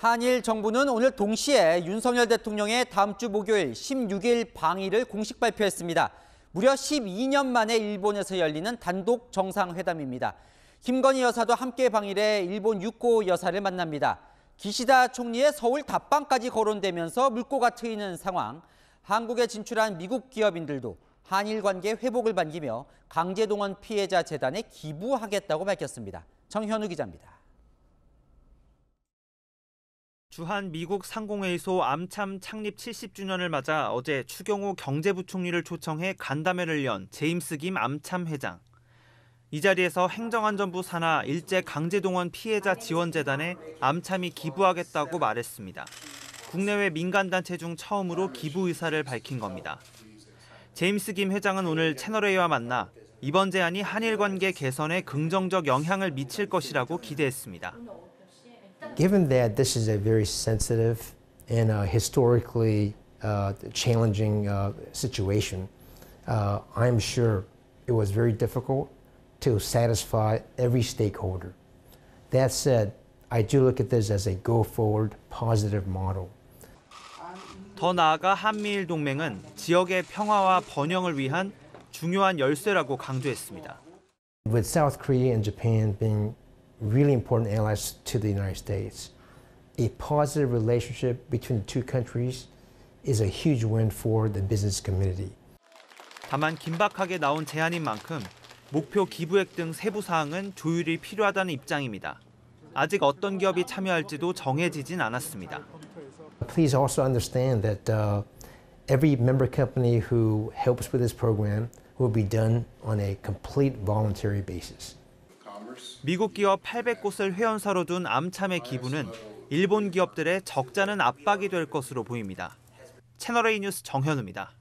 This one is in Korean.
한일 정부는 오늘 동시에 윤석열 대통령의 다음 주 목요일 16일 방일을 공식 발표했습니다. 무려 12년 만에 일본에서 열리는 단독 정상회담입니다. 김건희 여사도 함께 방일에 일본 육고 여사를 만납니다. 기시다 총리의 서울 답방까지 거론되면서 물꼬가 트이는 상황. 한국에 진출한 미국 기업인들도 한일 관계 회복을 반기며 강제동원 피해자 재단에 기부하겠다고 밝혔습니다. 정현우 기자입니다. 주한 미국 상공회의소 암참 창립 70주년을 맞아 어제 추경호 경제부총리를 초청해 간담회를 연 제임스 김 암참 회장. 이 자리에서 행정안전부 산하 일제 강제동원 피해자 지원재단에 암참이 기부하겠다고 말했습니다. 국내외 민간단체 중 처음으로 기부 의사를 밝힌 겁니다. 제임스 김 회장은 오늘 채널A와 만나 이번 제안이 한일 관계 개선에 긍정적 영향을 미칠 것이라고 기대했습니다. Given that this is a very sensitive and uh, historically uh, challenging uh, situation, uh, I'm sure it was very difficult to satisfy every stakeholder. That said, I do look at this as a go-forward positive model. 더 나아가 한미일 동맹은 지역의 평화와 번영을 위한 중요한 열쇠라고 강조했습니다. With South Korea and Japan being really important allies to the United States. A positive relationship between the two countries is a huge win for the business community. 다만 긴박하게 나온 제안인 만큼 목표 기부액 등 세부 사항은 조율이 필요하다는 입장입니다. 아직 어떤 기업이 참여할지도 정해지진 않았습니다. Please also understand that uh, every member company who helps with this program will be done on a complete voluntary basis. 미국 기업 800곳을 회원사로 둔 암참의 기부는 일본 기업들의 적잖은 압박이 될 것으로 보입니다. 채널A 뉴스 정현우입니다.